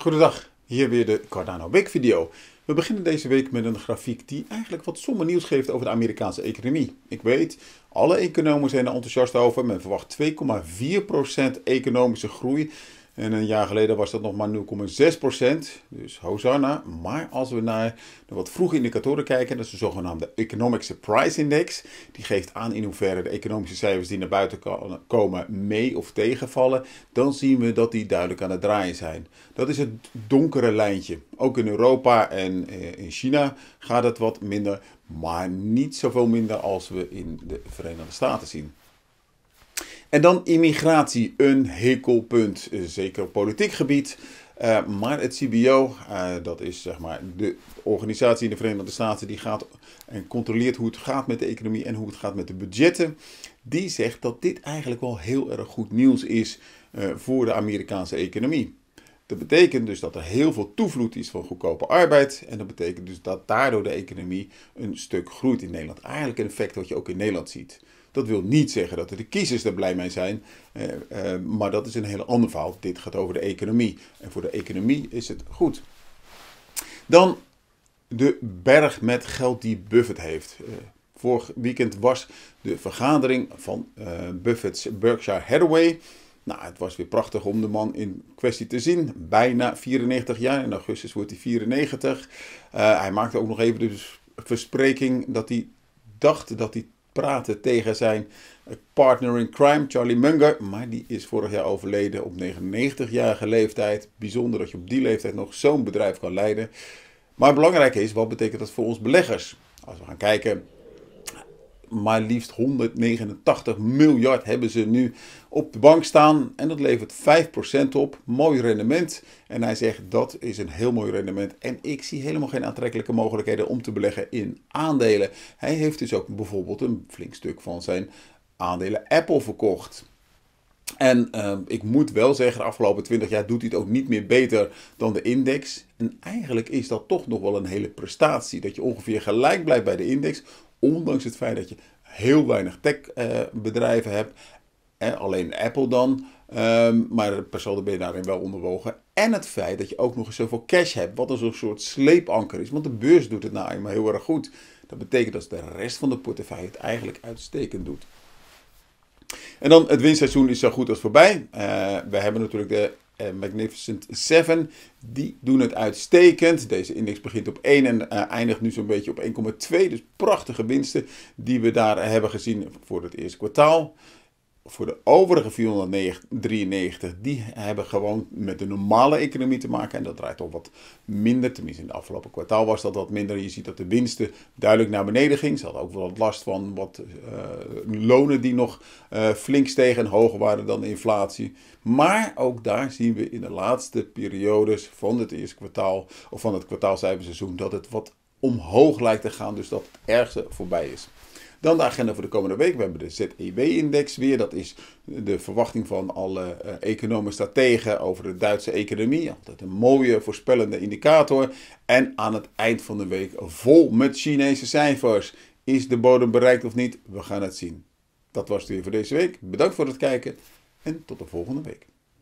Goedendag, hier weer de Cardano Week video. We beginnen deze week met een grafiek die eigenlijk wat somber nieuws geeft over de Amerikaanse economie. Ik weet, alle economen zijn er enthousiast over. Men verwacht 2,4% economische groei. En een jaar geleden was dat nog maar 0,6%. Dus hosanna. Maar als we naar de wat vroege indicatoren kijken, dat is de zogenaamde Economic Surprise Index. Die geeft aan in hoeverre de economische cijfers die naar buiten komen mee of tegenvallen. Dan zien we dat die duidelijk aan het draaien zijn. Dat is het donkere lijntje. Ook in Europa en eh, in China gaat het wat minder. Maar niet zoveel minder als we in de Verenigde Staten zien. En dan immigratie, een hekelpunt, eh, zeker op politiek gebied. Eh, maar het CBO, eh, dat is zeg maar de organisatie in de Verenigde Staten die gaat en controleert hoe het gaat met de economie en hoe het gaat met de budgetten, die zegt dat dit eigenlijk wel heel erg goed nieuws is voor de Amerikaanse economie. Dat betekent dus dat er heel veel toevloed is van goedkope arbeid. En dat betekent dus dat daardoor de economie een stuk groeit in Nederland. Eigenlijk een effect wat je ook in Nederland ziet. Dat wil niet zeggen dat de kiezers er blij mee zijn. Eh, eh, maar dat is een hele ander verhaal. Dit gaat over de economie. En voor de economie is het goed. Dan de berg met geld die Buffett heeft. Eh, vorig weekend was de vergadering van Buffett's Berkshire Hathaway. Nou, het was weer prachtig om de man in kwestie te zien. Bijna 94 jaar. In augustus wordt hij 94. Eh, hij maakte ook nog even de verspreking dat hij dacht dat hij praatte tegen zijn partner in crime, Charlie Munger. Maar die is vorig jaar overleden op 99-jarige leeftijd. Bijzonder dat je op die leeftijd nog zo'n bedrijf kan leiden. Maar belangrijk is, wat betekent dat voor ons beleggers? Als we gaan kijken maar liefst 189 miljard hebben ze nu op de bank staan. En dat levert 5% op. Mooi rendement. En hij zegt dat is een heel mooi rendement. En ik zie helemaal geen aantrekkelijke mogelijkheden om te beleggen in aandelen. Hij heeft dus ook bijvoorbeeld een flink stuk van zijn aandelen Apple verkocht. En ehm, ik moet wel zeggen, de afgelopen 20 jaar doet hij het ook niet meer beter dan de index. En eigenlijk is dat toch nog wel een hele prestatie. Dat je ongeveer gelijk blijft bij de index, ondanks het feit dat je heel weinig techbedrijven eh, hebt, alleen Apple dan, ehm, maar per saldo ben je daarin wel onderwogen. En het feit dat je ook nog eens zoveel cash hebt, wat een soort sleepanker is, want de beurs doet het nou eenmaal heel erg goed. Dat betekent dat de rest van de portefeuille het eigenlijk uitstekend doet. En dan het winstseizoen is zo goed als voorbij. Eh, we hebben natuurlijk de Magnificent 7. Die doen het uitstekend. Deze index begint op 1 en eh, eindigt nu zo'n beetje op 1,2. Dus prachtige winsten die we daar hebben gezien voor het eerste kwartaal voor de overige 493, die hebben gewoon met de normale economie te maken. En dat draait al wat minder. Tenminste, in het afgelopen kwartaal was dat wat minder. Je ziet dat de winsten duidelijk naar beneden gingen. Ze hadden ook wel last van wat eh, lonen die nog eh, flink stegen en hoger waren dan de inflatie. Maar ook daar zien we in de laatste periodes van het eerste kwartaal of van het kwartaalcijferseizoen dat het wat omhoog lijkt te gaan. Dus dat het ergste voorbij is. Dan de agenda voor de komende week. We hebben de ZEW-index weer. Dat is de verwachting van alle eh, economen strategen over de Duitse economie. Altijd een mooie voorspellende indicator. En aan het eind van de week vol met Chinese cijfers. Is de bodem bereikt of niet? We gaan het zien. Dat was het weer voor deze week. Bedankt voor het kijken en tot de volgende week.